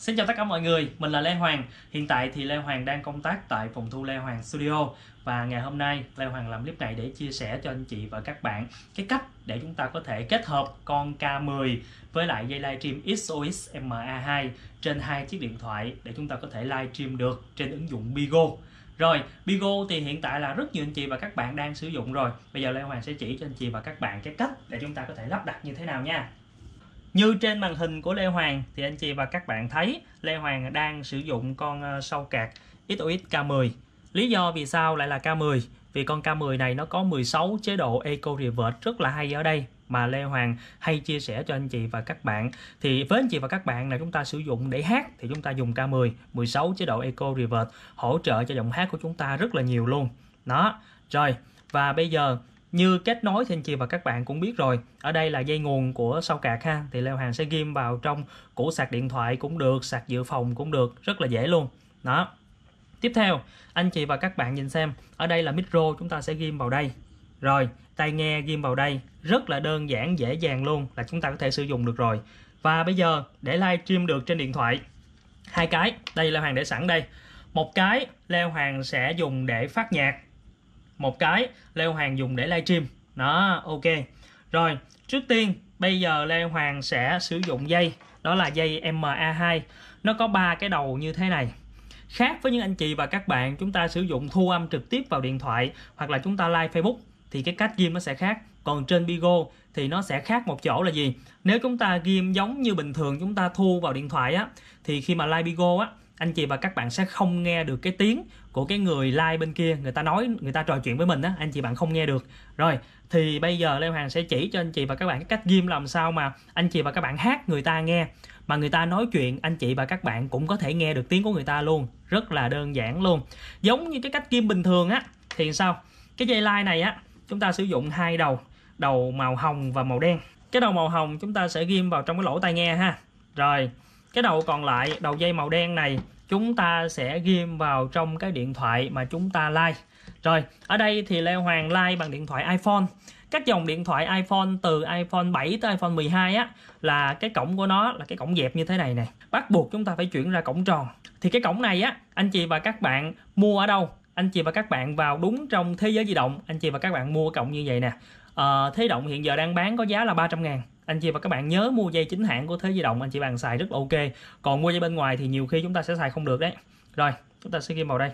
Xin chào tất cả mọi người, mình là Lê Hoàng. Hiện tại thì Lê Hoàng đang công tác tại phòng thu Lê Hoàng Studio và ngày hôm nay Lê Hoàng làm clip này để chia sẻ cho anh chị và các bạn cái cách để chúng ta có thể kết hợp con K10 với lại dây livestream XOS MA2 trên hai chiếc điện thoại để chúng ta có thể livestream được trên ứng dụng Bigo. Rồi, Bigo thì hiện tại là rất nhiều anh chị và các bạn đang sử dụng rồi. Bây giờ Lê Hoàng sẽ chỉ cho anh chị và các bạn cái cách để chúng ta có thể lắp đặt như thế nào nha. Như trên màn hình của Lê Hoàng thì anh chị và các bạn thấy Lê Hoàng đang sử dụng con ờ, sâu cạc XOX K10. Lý do vì sao lại là K10? Vì con K10 này nó có 16 chế độ Eco Revert rất là hay ở đây mà Lê Hoàng hay chia sẻ cho anh chị và các bạn. Thì với anh chị và các bạn là chúng ta sử dụng để hát thì chúng ta dùng K10, 16 chế độ Eco Revert hỗ trợ cho giọng hát của chúng ta rất là nhiều luôn. Đó. Rồi, và bây giờ như kết nối thì anh chị và các bạn cũng biết rồi ở đây là dây nguồn của sau cạc ha thì leo hàng sẽ ghim vào trong củ sạc điện thoại cũng được sạc dự phòng cũng được rất là dễ luôn đó tiếp theo anh chị và các bạn nhìn xem ở đây là micro chúng ta sẽ ghim vào đây rồi tai nghe ghim vào đây rất là đơn giản dễ dàng luôn là chúng ta có thể sử dụng được rồi và bây giờ để live stream được trên điện thoại hai cái đây leo hàng để sẵn đây một cái leo Hoàng sẽ dùng để phát nhạc một cái Leo Hoàng dùng để livestream đó ok rồi trước tiên bây giờ Leo Hoàng sẽ sử dụng dây đó là dây MA2 nó có ba cái đầu như thế này khác với những anh chị và các bạn chúng ta sử dụng thu âm trực tiếp vào điện thoại hoặc là chúng ta live Facebook thì cái cách ghim nó sẽ khác còn trên Bigo thì nó sẽ khác một chỗ là gì nếu chúng ta ghim giống như bình thường chúng ta thu vào điện thoại á thì khi mà live Bigo á anh chị và các bạn sẽ không nghe được cái tiếng của cái người like bên kia người ta nói người ta trò chuyện với mình á anh chị bạn không nghe được rồi thì bây giờ Lê Hoàng sẽ chỉ cho anh chị và các bạn cách ghim làm sao mà anh chị và các bạn hát người ta nghe mà người ta nói chuyện anh chị và các bạn cũng có thể nghe được tiếng của người ta luôn rất là đơn giản luôn giống như cái cách ghim bình thường á thì sao cái dây like này á chúng ta sử dụng hai đầu đầu màu hồng và màu đen cái đầu màu hồng chúng ta sẽ ghim vào trong cái lỗ tai nghe ha rồi cái đầu còn lại đầu dây màu đen này chúng ta sẽ ghim vào trong cái điện thoại mà chúng ta like rồi ở đây thì Lê Hoàng like bằng điện thoại iPhone các dòng điện thoại iPhone từ iPhone 7 tới iPhone 12 á là cái cổng của nó là cái cổng dẹp như thế này nè bắt buộc chúng ta phải chuyển ra cổng tròn thì cái cổng này á anh chị và các bạn mua ở đâu anh chị và các bạn vào đúng trong thế giới di động anh chị và các bạn mua cổng như vậy nè à, thế động hiện giờ đang bán có giá là 300 ngàn anh chị và các bạn nhớ mua dây chính hãng của Thế Di Động anh chị bạn xài rất là ok còn mua dây bên ngoài thì nhiều khi chúng ta sẽ xài không được đấy rồi chúng ta sẽ ghim vào đây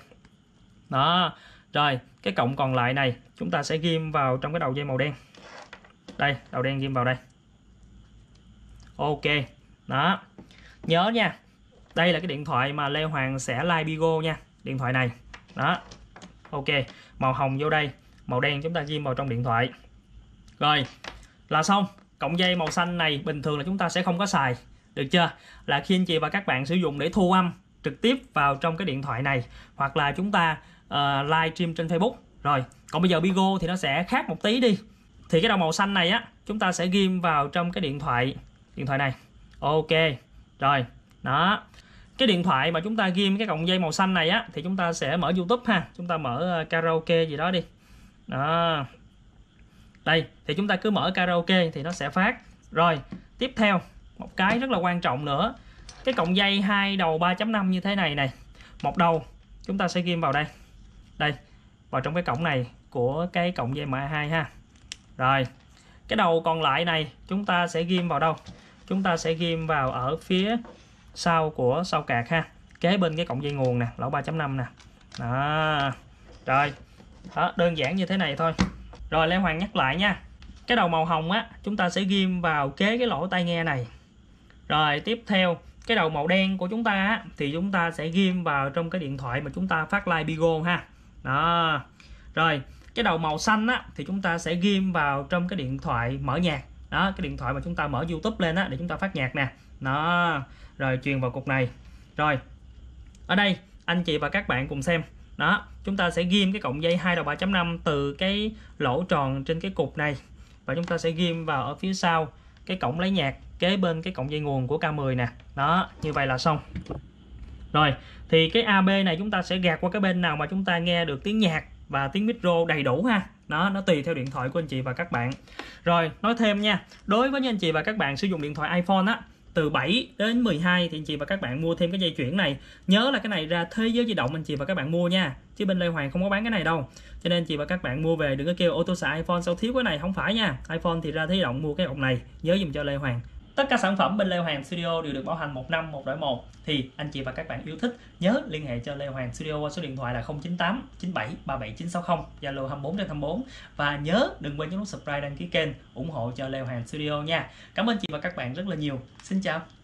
đó rồi cái cộng còn lại này chúng ta sẽ ghim vào trong cái đầu dây màu đen đây đầu đen ghim vào đây ok đó nhớ nha đây là cái điện thoại mà Lê Hoàng sẽ like Bigo nha điện thoại này đó ok màu hồng vô đây màu đen chúng ta ghim vào trong điện thoại rồi là xong cộng dây màu xanh này bình thường là chúng ta sẽ không có xài được chưa là khi anh chị và các bạn sử dụng để thu âm trực tiếp vào trong cái điện thoại này hoặc là chúng ta uh, live stream trên Facebook rồi còn bây giờ Bigo thì nó sẽ khác một tí đi thì cái đầu màu xanh này á chúng ta sẽ ghim vào trong cái điện thoại điện thoại này ok rồi đó cái điện thoại mà chúng ta ghim cái cọng dây màu xanh này á thì chúng ta sẽ mở YouTube ha chúng ta mở ờ, karaoke gì đó đi đó đây thì chúng ta cứ mở karaoke thì nó sẽ phát rồi tiếp theo một cái rất là quan trọng nữa cái cọng dây hai đầu 3.5 như thế này này một đầu chúng ta sẽ ghim vào đây đây vào trong cái cổng này của cái cọng dây mã 2 ha rồi cái đầu còn lại này chúng ta sẽ ghim vào đâu chúng ta sẽ ghim vào ở phía sau của sau cạc ha kế bên cái cọng dây nguồn nè lỗ 3.5 nè đó rồi đó, đơn giản như thế này thôi rồi Lê Hoàng nhắc lại nha cái đầu màu hồng á chúng ta sẽ ghim vào kế cái lỗ tai nghe này rồi tiếp theo cái đầu màu đen của chúng ta á, thì chúng ta sẽ ghim vào trong cái điện thoại mà chúng ta phát live bigo ha đó rồi cái đầu màu xanh á thì chúng ta sẽ ghim vào trong cái điện thoại mở nhạc đó cái điện thoại mà chúng ta mở youtube lên á để chúng ta phát nhạc nè đó rồi truyền vào cục này rồi ở đây anh chị và các bạn cùng xem đó chúng ta sẽ ghim cái cọng dây hai đầu 3.5 từ cái lỗ tròn trên cái cục này và chúng ta sẽ ghim vào ở phía sau cái cổng lấy nhạc kế bên cái cọng dây nguồn của K10 nè đó như vậy là xong rồi thì cái AB này chúng ta sẽ gạt qua cái bên nào mà chúng ta nghe được tiếng nhạc và tiếng micro đầy đủ ha nó nó tùy theo điện thoại của anh chị và các bạn rồi nói thêm nha đối với anh chị và các bạn sử dụng điện thoại iPhone á từ 7 đến 12 thì anh chị và các bạn mua thêm cái dây chuyển này nhớ là cái này ra thế giới di động anh chị và các bạn mua nha chứ bên Lê Hoàng không có bán cái này đâu cho nên anh chị và các bạn mua về đừng có kêu ô tô xài iPhone sao thiếu cái này không phải nha iPhone thì ra thế giới động mua cái ống này nhớ dùm cho Lê Hoàng Tất cả sản phẩm bên Lê Hoàng Studio đều được bảo hành 1 năm 1 đổi một. Thì anh chị và các bạn yêu thích nhớ liên hệ cho Lê Hoàng Studio qua số điện thoại là 098 97 37 960 Zalo 24 24 và nhớ đừng quên nhấn nút subscribe đăng ký kênh ủng hộ cho Lê Hoàng Studio nha. Cảm ơn chị và các bạn rất là nhiều. Xin chào.